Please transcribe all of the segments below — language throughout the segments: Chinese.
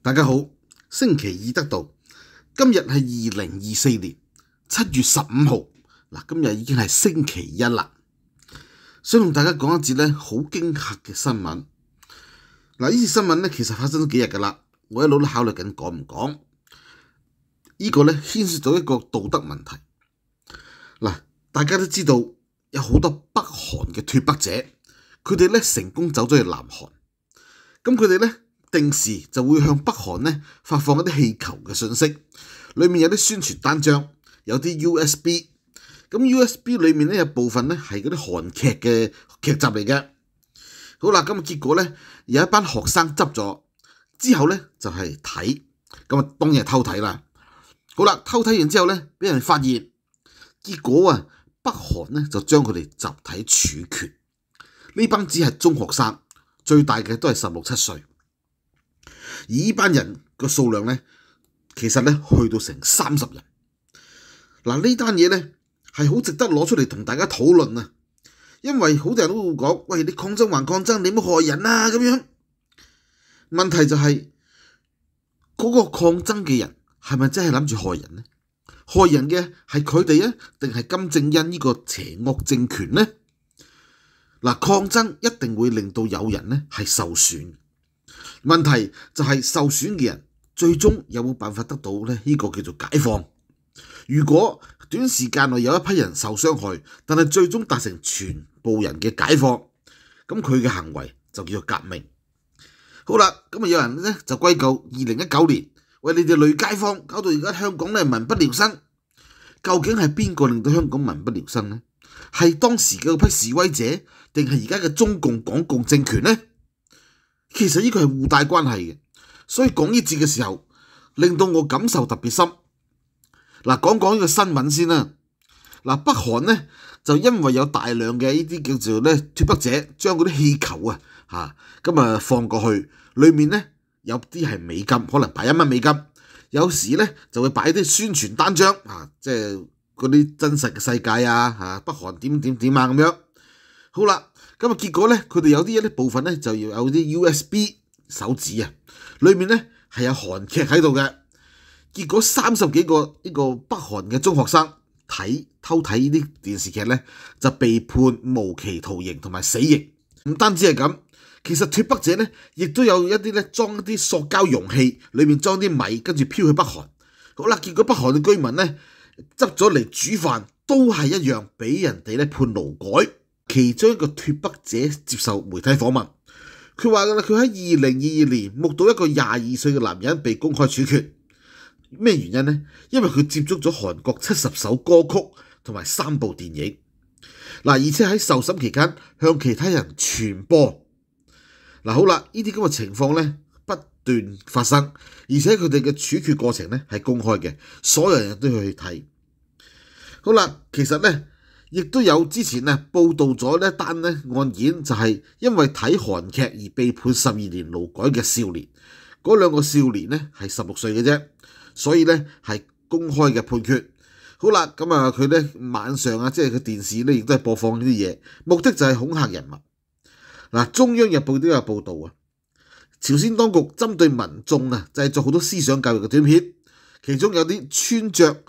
大家好，星期二得到今日系二零二四年七月十五号，嗱今日已经系星期一啦，想同大家讲一节咧好惊吓嘅新闻。嗱，呢次新闻咧其实发生咗几日噶啦，我一路都考虑紧讲唔讲，呢个咧牵涉到一个道德问题。嗱，大家都知道有好多北韩嘅脱北者，佢哋咧成功走咗去南韩，咁佢哋咧。定時就會向北韓咧發放一啲氣球嘅信息，裏面有啲宣傳單張，有啲 U.S.B。咁 U.S.B 裏面咧有部分咧係嗰啲韓劇嘅劇集嚟嘅。好啦，咁結果咧有一班學生執咗之後咧就係睇咁啊，當然係偷睇啦。好啦，偷睇完之後咧俾人發現，結果啊北韓咧就將佢哋集體處決。呢班只係中學生，最大嘅都係十六七歲。而呢班人個數量咧，其實咧去到成三十人。嗱呢單嘢咧係好值得攞出嚟同大家討論啊！因為好多人都會講：喂，你抗爭還抗爭？你冇害人啊！咁樣問題就係嗰個抗爭嘅人係咪真係諗住害人呢？害人嘅係佢哋啊，定係金正恩呢個邪惡政權呢？嗱，抗爭一定會令到有人咧係受損。问题就系受损嘅人最终有冇办法得到咧？呢个叫做解放。如果短时间内有一批人受伤害，但系最终达成全部人嘅解放，咁佢嘅行为就叫做革命。好啦，咁啊有人咧就归咎二零一九年，为你哋女街坊搞到而家香港咧民不聊生。究竟系边个令到香港民不聊生咧？系当时嘅批示威者，定系而家嘅中共港共政权咧？其实呢个系互带关系嘅，所以讲呢节嘅时候，令到我感受特别深。嗱，讲讲呢个新闻先啦。嗱，北韩呢就因为有大量嘅呢啲叫做咧脱北者，将嗰啲气球啊，吓咁啊放过去，里面呢有啲系美金，可能摆一蚊美金，有时呢就会摆啲宣传单张啊，即系嗰啲真实嘅世界啊，吓北韩点点点啊咁样。好啦。咁啊！結果咧，佢哋有啲一啲部分咧，就要有啲 USB 手指啊，裏面咧係有韓劇喺度嘅。結果三十幾個呢個北韓嘅中學生睇偷睇呢啲電視劇咧，就被判無期徒刑同埋死刑。唔單止係咁，其實脱北者咧，亦都有一啲咧裝啲塑膠容器，裏面裝啲米，跟住飄去北韓。好啦，結果北韓嘅居民咧執咗嚟煮飯，都係一樣，俾人哋咧判勞改。其中一个脱北者接受媒体访问，佢话噶啦，佢喺二零二二年目睹一个廿二岁嘅男人被公开处决，咩原因呢？因为佢接触咗韩国七十首歌曲同埋三部电影，嗱，而且喺受审期间向其他人传播，嗱，好啦，呢啲咁嘅情况咧不断发生，而且佢哋嘅处决过程咧系公开嘅，所有人都去睇，好啦，其实咧。亦都有之前咧報道咗一單咧案件，就係因為睇韓劇而被判十二年勞改嘅少年。嗰兩個少年呢係十六歲嘅啫，所以呢係公開嘅判決。好啦，咁啊佢呢晚上啊，即係佢電視呢亦都係播放呢啲嘢，目的就係恐嚇人物。嗱，《中央日報》都有報道啊，朝鮮當局針對民眾啊製作好多思想教育嘅短片，其中有啲穿着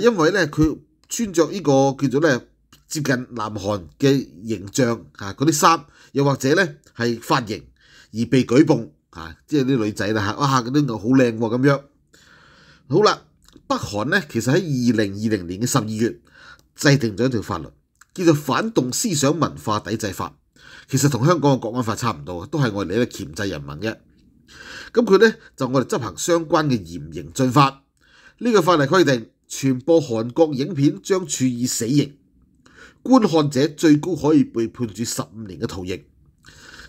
因為呢佢穿着呢個叫做咧。接近南韓嘅形象嚇，嗰啲衫又或者咧係髮型而被舉報嚇，即係啲女仔啦嚇，哇！嗰啲好靚喎咁樣。好啦，北韓咧其實喺二零二零年嘅十二月制定咗一條法律，叫做《反動思想文化抵制法》，其實同香港嘅國安法差唔多，都係我哋咧矷制人民嘅。咁佢咧就我哋執行相關嘅嚴刑峻法。呢個法例規定傳播韓國影片將處以死刑。觀看者最高可以被判處十五年嘅徒刑，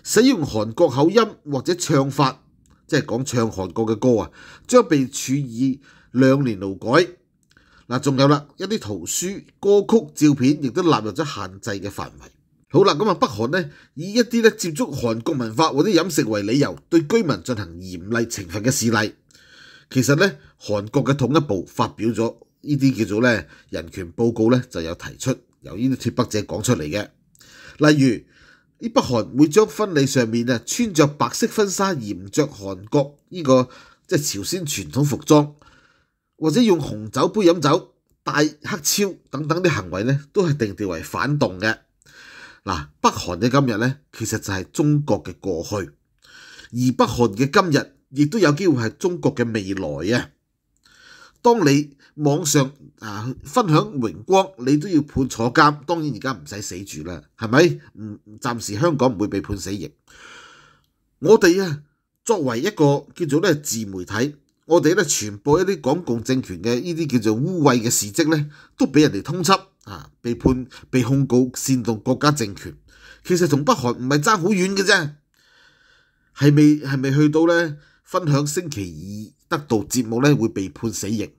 使用韓國口音或者唱法，即係講唱韓國嘅歌啊，將被處以兩年勞改。嗱，仲有啦，一啲圖書、歌曲、照片亦都納入咗限制嘅範圍。好啦，咁啊，北韓呢，以一啲咧接觸韓國文化或者飲食為理由，對居民進行嚴厲懲罚嘅事例，其實呢，韓國嘅統一部發表咗呢啲叫做咧人權報告咧，就有提出。由呢啲脱北者講出嚟嘅，例如呢北韓會將婚禮上面啊穿着白色婚紗沿着韓國呢個即係朝鮮傳統服裝，或者用紅酒杯飲酒、戴黑超等等啲行為咧，都係定調為反動嘅。嗱，北韓嘅今日咧，其實就係中國嘅過去，而北韓嘅今日亦都有機會係中國嘅未來啊！當你網上啊分享榮光，你都要判坐監。當然而家唔使死住啦，係咪？唔暫時香港唔會被判死刑。我哋啊作為一個叫做咧自媒體，我哋咧傳播一啲港共政權嘅呢啲叫做污衊嘅事蹟咧，都俾人哋通緝啊，被判被控告煽動國家政權。其實同北韓唔係爭好遠嘅啫，係未係未去到咧分享星期二。得到節目咧會被判死刑，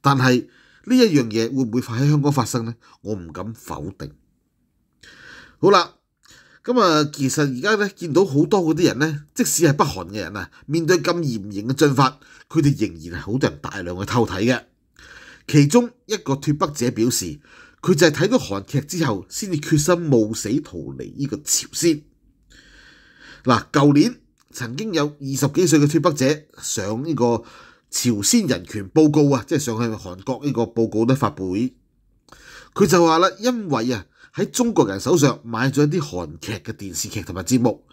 但係呢一樣嘢會唔會喺香港發生呢？我唔敢否定。好啦，咁啊，其實而家咧見到好多嗰啲人咧，即使係北韓嘅人啊，面對咁嚴刑嘅進法，佢哋仍然係好多人大量嘅偷睇嘅。其中一個脱北者表示，佢就係睇到韓劇之後，先至決心冒死逃離呢個朝鮮。嗱，舊年。曾經有二十幾歲嘅脱北者上呢個朝鮮人權報告啊，即係上去韓國呢個報告咧發佈會，佢就話啦，因為啊喺中國人手上買咗一啲韓劇嘅電視劇同埋節目，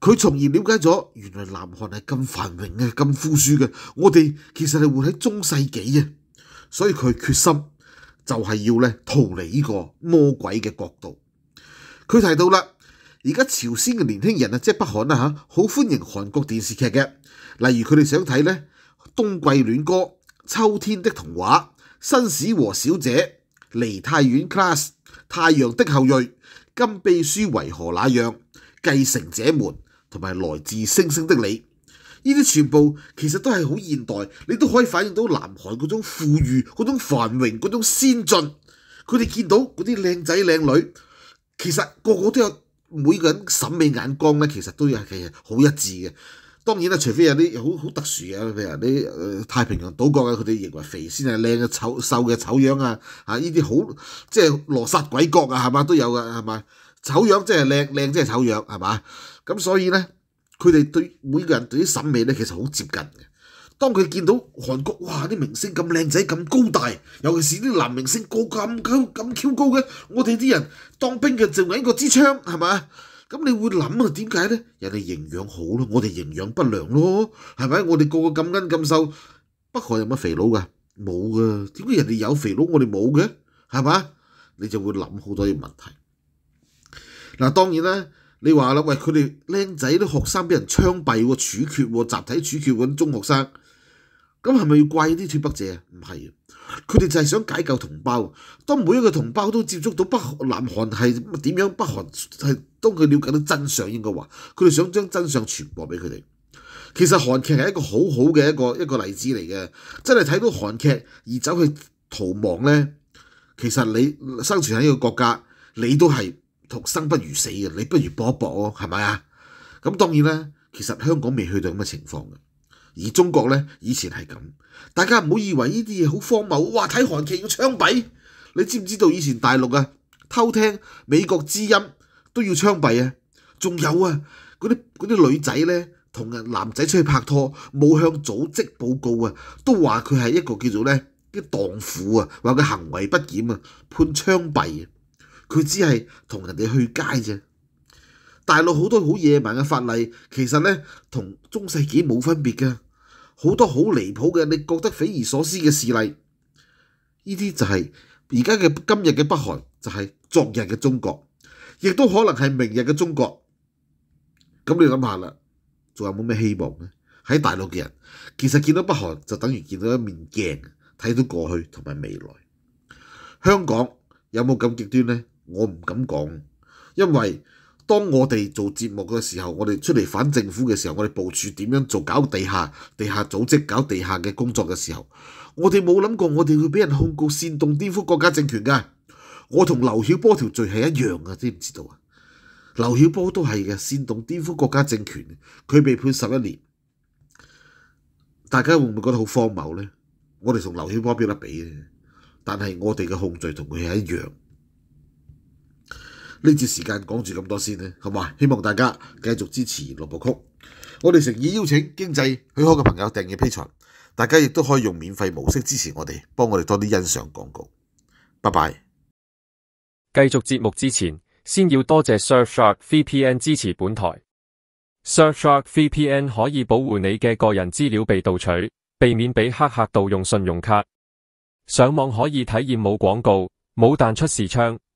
佢從而了解咗原來南韓係咁繁榮嘅、咁富庶嘅，我哋其實係活喺中世紀嘅，所以佢決心就係要咧逃離呢個魔鬼嘅國度。佢提到啦。而家朝鮮嘅年輕人啊，即係北韓啦嚇，好歡迎韓國電視劇嘅。例如佢哋想睇咧，《冬季戀歌》、《秋天的童話》、《新士和小姐》、《梨泰院 class》、《太陽的後裔》、《金秘書為何那樣》、《繼承者們》同埋《來自星星的你》。呢啲全部其實都係好現代，你都可以反映到南韓嗰種富裕、嗰種繁榮、嗰種先進。佢哋見到嗰啲靚仔靚女，其實個個都有。每個人審美眼光咧，其實都有其實好一致嘅。當然啦，除非有啲好好特殊嘅，譬如啲太平洋島國啊，佢哋認為肥先係靚嘅，醜瘦嘅醜樣啊，啊呢啲好即係羅殺鬼國啊，係嘛都有嘅，係咪？醜樣即係靚，靚即係醜樣係嘛？咁所以咧，佢哋對每個人對啲審美咧，其實好接近嘅。當佢見到韓國哇啲明星咁靚仔咁高大，尤其是啲男明星個咁高咁 Q 高嘅，我哋啲人當兵嘅就矮個支槍，係嘛？咁你會諗啊，點解咧？人哋營養好咯，我哋營養不良咯，係咪？我哋個個咁恩咁瘦，不過有乜肥佬㗎？冇噶，點解人哋有肥佬我哋冇嘅？係嘛？你就會諗好多嘢問題。嗱，當然啦，你話啦，喂，佢哋僆仔啲學生俾人槍斃喎，處決喎，集體處決啲中學生。咁係咪要怪啲脱北者啊？唔係，佢哋就係想解救同胞。當每一個同胞都接觸到北南韓係點樣，北韓係當佢了解到真相，應該話佢哋想將真相傳播俾佢哋。其實韓劇係一個好好嘅一個一個例子嚟嘅。真係睇到韓劇而走去逃亡咧，其實你生存喺呢個國家，你都係同生不如死嘅，你不如搏一搏咯，係咪啊？咁當然啦，其實香港未去到咁嘅情況嘅。而中國呢，以前係咁，大家唔好以為呢啲嘢好荒謬。哇！睇韓劇要槍斃，你知唔知道以前大陸啊偷聽美國知音都要槍斃啊？仲有啊，嗰啲嗰啲女仔呢，同人男仔出去拍拖冇向組織報告啊，都話佢係一個叫做呢啲蕩婦啊，話佢行為不檢啊，判槍斃。佢只係同人哋去街啫。大陸好多好野蠻嘅法例，其實呢，同中世紀冇分別嘅。好多好離譜嘅，你覺得匪夷所思嘅事例，呢啲就係而家嘅今日嘅北韓，就係昨日嘅中國，亦都可能係明日嘅中國。咁你諗下啦，仲有冇咩希望咧？喺大陸嘅人其實見到北韓就等於見到一面鏡，睇到過去同埋未來。香港有冇咁極端呢？我唔敢講，因為。當我哋做節目嘅時候，我哋出嚟反政府嘅時候，我哋部署點樣做搞地下、地下組織、搞地下嘅工作嘅時候，我哋冇諗過我哋會俾人控告煽動、顛覆國家政權㗎。我同劉曉波條罪係一樣嘅，知唔知道啊？劉曉波都係嘅，煽動顛覆國家政權，佢被判十一年。大家會唔會覺得好荒謬呢？我哋同劉曉波比得比咧？但係我哋嘅控罪同佢係一樣。呢次时间讲住咁多先啦，好嘛？希望大家继续支持《蘿蔔曲》，我哋诚意邀请经济许可嘅朋友订嘢批存，大家亦都可以用免费模式支持我哋，帮我哋多啲欣赏广告。拜拜！继续节目之前，先要多谢 Surfshark VPN 支持本台。Surfshark VPN 可以保护你嘅个人资料被盗取，避免俾黑客盗用信用卡。上网可以体验冇广告、冇弹出视窗。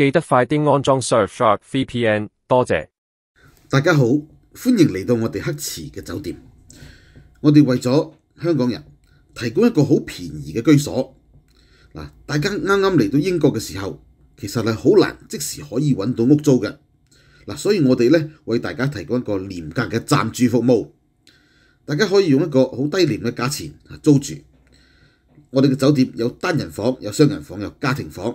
记得快啲安装 Surfshark VPN，多谢大家好，欢迎嚟到我哋黑池嘅酒店。我哋为咗香港人提供一个好便宜嘅居所嗱。大家啱啱嚟到英国嘅时候，其实系好难即时可以揾到屋租嘅嗱，所以我哋咧为大家提供一个廉价嘅暂住服务，大家可以用一个好低廉嘅价钱租住。我哋嘅酒店有单人房、有双人房、有家庭房。